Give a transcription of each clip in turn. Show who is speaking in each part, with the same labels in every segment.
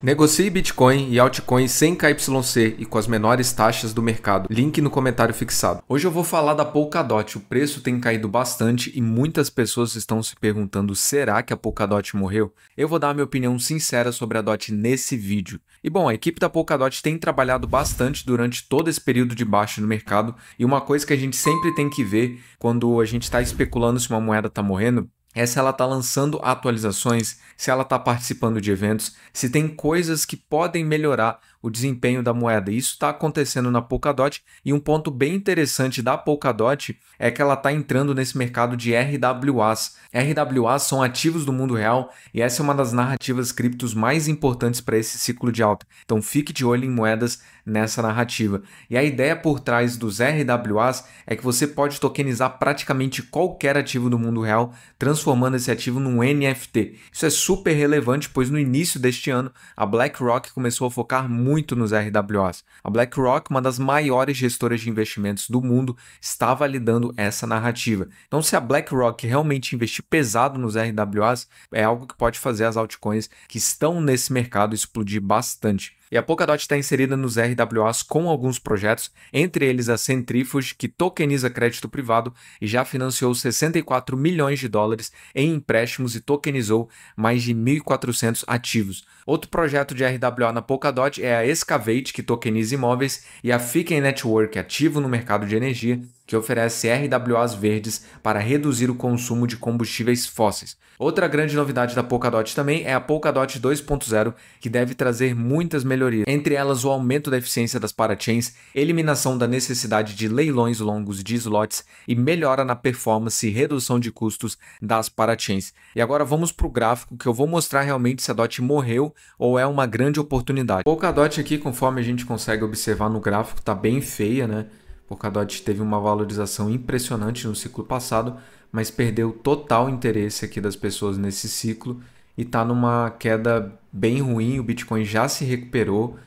Speaker 1: Negocie Bitcoin e altcoins sem KYC e com as menores taxas do mercado. Link no comentário fixado. Hoje eu vou falar da Polkadot. O preço tem caído bastante e muitas pessoas estão se perguntando: será que a Polkadot morreu? Eu vou dar minha opinião sincera sobre a DOT nesse vídeo. E bom, a equipe da Polkadot tem trabalhado bastante durante todo esse período de baixa no mercado e uma coisa que a gente sempre tem que ver quando a gente está especulando se uma moeda está morrendo é se ela está lançando atualizações, se ela está participando de eventos, se tem coisas que podem melhorar o desempenho da moeda. Isso está acontecendo na Polkadot e um ponto bem interessante da Polkadot é que ela está entrando nesse mercado de RWAs. RWAs são ativos do mundo real e essa é uma das narrativas criptos mais importantes para esse ciclo de alta. Então fique de olho em moedas nessa narrativa. E a ideia por trás dos RWAs é que você pode tokenizar praticamente qualquer ativo do mundo real, transformando esse ativo num NFT. Isso é super relevante, pois no início deste ano a BlackRock começou a focar muito muito nos RWAs. A BlackRock, uma das maiores gestoras de investimentos do mundo, está validando essa narrativa. Então, se a BlackRock realmente investir pesado nos RWAs, é algo que pode fazer as altcoins que estão nesse mercado explodir bastante. E a Polkadot está inserida nos RWAs com alguns projetos, entre eles a Centrifuge, que tokeniza crédito privado e já financiou 64 milhões de dólares em empréstimos e tokenizou mais de 1.400 ativos. Outro projeto de RWA na Polkadot é a Excavate que tokeniza imóveis, e a Fiken Network, ativo no mercado de energia, que oferece RWAs verdes para reduzir o consumo de combustíveis fósseis. Outra grande novidade da Polkadot também é a Polkadot 2.0, que deve trazer muitas melhorias, entre elas o aumento da eficiência das parachains, eliminação da necessidade de leilões longos de slots e melhora na performance e redução de custos das parachains. E agora vamos para o gráfico que eu vou mostrar realmente se a DOT morreu ou é uma grande oportunidade. Polkadot aqui, conforme a gente consegue observar no gráfico, está bem feia, né? Polkadot teve uma valorização impressionante no ciclo passado, mas perdeu total interesse aqui das pessoas nesse ciclo e está numa queda bem ruim. O Bitcoin já se recuperou,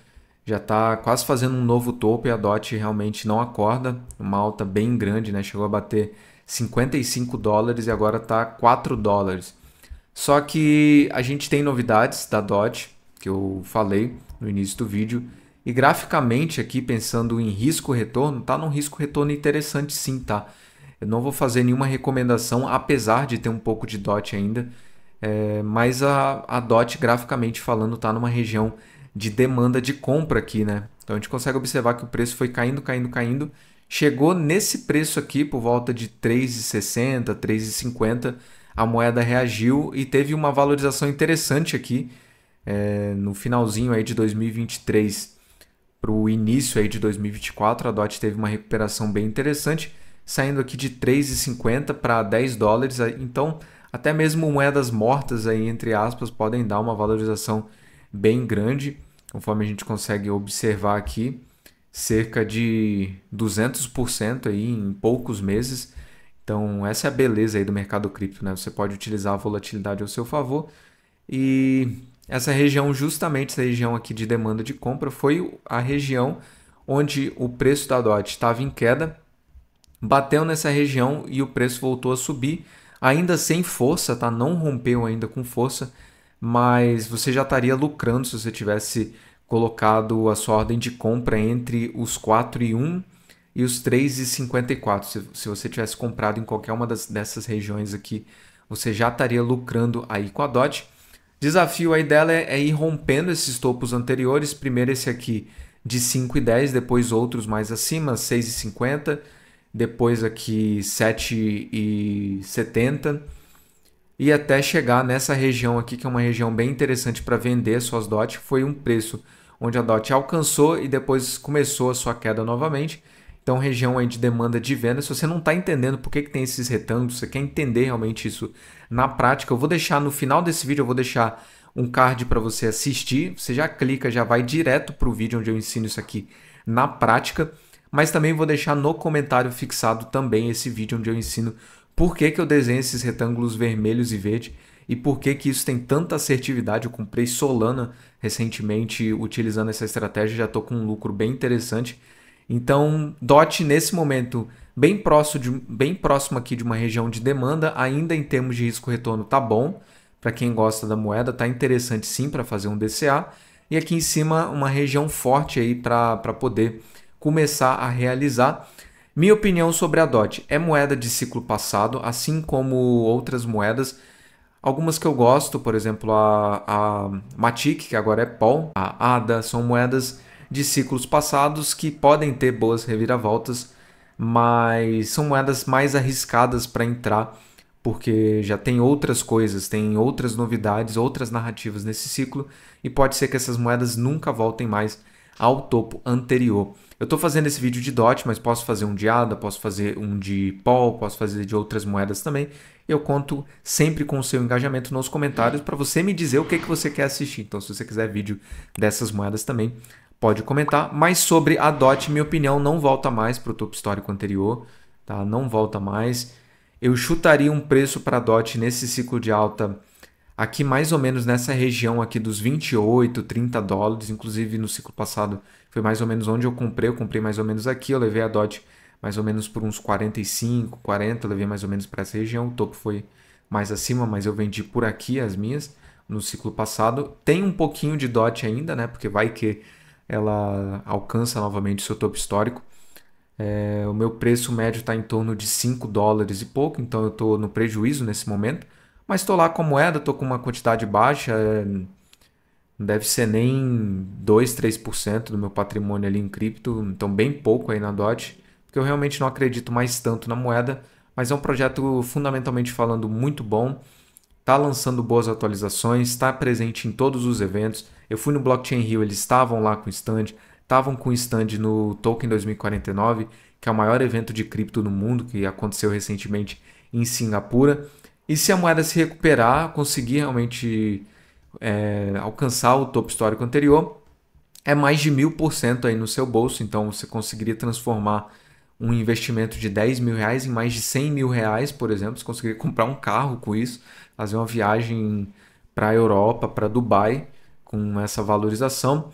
Speaker 1: já está quase fazendo um novo topo e a DOT realmente não acorda. Uma alta bem grande, né? chegou a bater 55 dólares e agora está 4 dólares. Só que a gente tem novidades da DOT, que eu falei no início do vídeo. E graficamente aqui, pensando em risco-retorno, tá num risco-retorno interessante sim, tá? Eu não vou fazer nenhuma recomendação, apesar de ter um pouco de DOT ainda, é, mas a, a DOT, graficamente falando, tá numa região de demanda de compra aqui, né? Então a gente consegue observar que o preço foi caindo, caindo, caindo, chegou nesse preço aqui por volta de 3,60, 3,50, a moeda reagiu e teve uma valorização interessante aqui é, no finalzinho aí de 2023 para o início aí de 2024, a DOT teve uma recuperação bem interessante, saindo aqui de 3,50 para 10 dólares. Então, até mesmo moedas mortas aí, entre aspas, podem dar uma valorização bem grande, conforme a gente consegue observar aqui, cerca de 200% aí em poucos meses. Então, essa é a beleza aí do mercado cripto, né? Você pode utilizar a volatilidade ao seu favor e essa região, justamente essa região aqui de demanda de compra, foi a região onde o preço da DOT estava em queda, bateu nessa região e o preço voltou a subir, ainda sem força, tá? Não rompeu ainda com força, mas você já estaria lucrando se você tivesse colocado a sua ordem de compra entre os 4 e 1 e os 3,54. Se, se você tivesse comprado em qualquer uma das, dessas regiões aqui, você já estaria lucrando aí com a DOT desafio aí dela é, é ir rompendo esses topos anteriores. Primeiro esse aqui de 5,10, e depois outros mais acima, 6,50, e depois aqui 7,70, e e até chegar nessa região aqui que é uma região bem interessante para vender suas DOT, foi um preço onde a DOT alcançou e depois começou a sua queda novamente. Então, região aí de demanda de venda. Se você não está entendendo por que, que tem esses retângulos, você quer entender realmente isso na prática. Eu vou deixar no final desse vídeo, eu vou deixar um card para você assistir. Você já clica, já vai direto para o vídeo onde eu ensino isso aqui na prática. Mas também vou deixar no comentário fixado também esse vídeo onde eu ensino por que, que eu desenho esses retângulos vermelhos e verde e por que, que isso tem tanta assertividade. Eu comprei Solana recentemente utilizando essa estratégia, já estou com um lucro bem interessante. Então, DOT nesse momento bem próximo, de, bem próximo aqui de uma região de demanda, ainda em termos de risco-retorno tá bom. Para quem gosta da moeda, tá interessante sim para fazer um DCA. E aqui em cima, uma região forte aí para poder começar a realizar. Minha opinião sobre a DOT é moeda de ciclo passado, assim como outras moedas. Algumas que eu gosto, por exemplo, a, a Matic, que agora é POL, a ADA, são moedas de ciclos passados que podem ter boas reviravoltas mas são moedas mais arriscadas para entrar, porque já tem outras coisas, tem outras novidades, outras narrativas nesse ciclo, e pode ser que essas moedas nunca voltem mais ao topo anterior. Eu estou fazendo esse vídeo de DOT, mas posso fazer um de ADA, posso fazer um de POL, posso fazer de outras moedas também. Eu conto sempre com o seu engajamento nos comentários para você me dizer o que, que você quer assistir. Então, se você quiser vídeo dessas moedas também, pode comentar, mas sobre a DOT, minha opinião, não volta mais para o topo histórico anterior, tá? não volta mais. Eu chutaria um preço para a DOT nesse ciclo de alta aqui mais ou menos nessa região aqui dos 28, 30 dólares, inclusive no ciclo passado foi mais ou menos onde eu comprei, eu comprei mais ou menos aqui, eu levei a DOT mais ou menos por uns 45, 40, levei mais ou menos para essa região, o topo foi mais acima, mas eu vendi por aqui as minhas no ciclo passado. Tem um pouquinho de DOT ainda, né? Porque vai que ela alcança novamente seu topo histórico. É, o meu preço médio está em torno de 5 dólares e pouco, então eu estou no prejuízo nesse momento. Mas estou lá com a moeda, estou com uma quantidade baixa, é, não deve ser nem 2, 3% do meu patrimônio ali em cripto, então bem pouco aí na DOT, porque eu realmente não acredito mais tanto na moeda, mas é um projeto fundamentalmente falando muito bom está lançando boas atualizações, está presente em todos os eventos. Eu fui no Blockchain Rio, eles estavam lá com o stand, estavam com o stand no Token 2049, que é o maior evento de cripto no mundo, que aconteceu recentemente em Singapura. E se a moeda se recuperar, conseguir realmente é, alcançar o topo histórico anterior, é mais de mil por cento aí no seu bolso. Então você conseguiria transformar um investimento de 10 mil reais em mais de 100 mil reais, por exemplo. Você conseguiria comprar um carro com isso fazer uma viagem para a Europa, para Dubai, com essa valorização.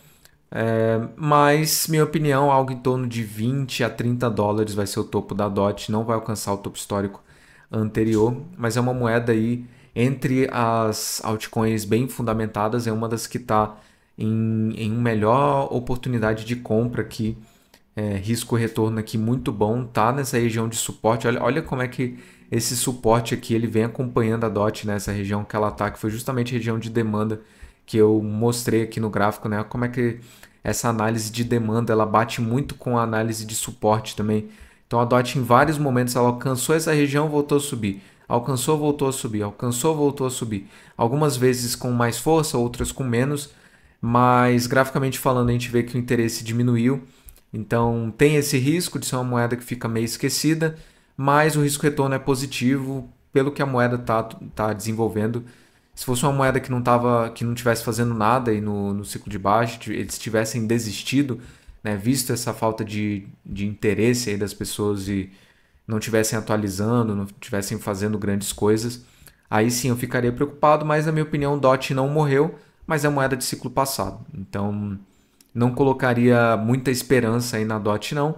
Speaker 1: É, mas, minha opinião, algo em torno de 20 a 30 dólares vai ser o topo da DOT, não vai alcançar o topo histórico anterior, mas é uma moeda aí entre as altcoins bem fundamentadas, é uma das que está em, em melhor oportunidade de compra aqui é, risco-retorno aqui muito bom, tá nessa região de suporte. Olha, olha como é que esse suporte aqui ele vem acompanhando a DOT nessa né, região que ela está, que foi justamente a região de demanda que eu mostrei aqui no gráfico, né? Como é que essa análise de demanda ela bate muito com a análise de suporte também. Então a DOT em vários momentos ela alcançou essa região, voltou a subir. Alcançou, voltou a subir. Alcançou, voltou a subir. Algumas vezes com mais força, outras com menos. Mas graficamente falando, a gente vê que o interesse diminuiu então tem esse risco de ser uma moeda que fica meio esquecida, mas o risco retorno é positivo pelo que a moeda está tá desenvolvendo. Se fosse uma moeda que não tava, que não tivesse fazendo nada e no, no ciclo de baixo eles tivessem desistido, né, visto essa falta de, de interesse das pessoas e não tivessem atualizando, não tivessem fazendo grandes coisas, aí sim eu ficaria preocupado, mas na minha opinião o DOT não morreu, mas é moeda de ciclo passado. Então não colocaria muita esperança aí na DOT não,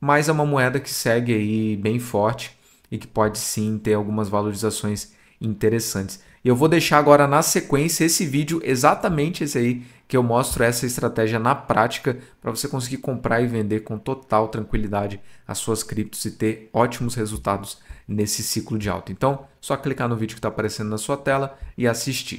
Speaker 1: mas é uma moeda que segue aí bem forte e que pode sim ter algumas valorizações interessantes. E eu vou deixar agora na sequência esse vídeo exatamente esse aí que eu mostro essa estratégia na prática para você conseguir comprar e vender com total tranquilidade as suas criptos e ter ótimos resultados nesse ciclo de alta. Então, só clicar no vídeo que está aparecendo na sua tela e assistir.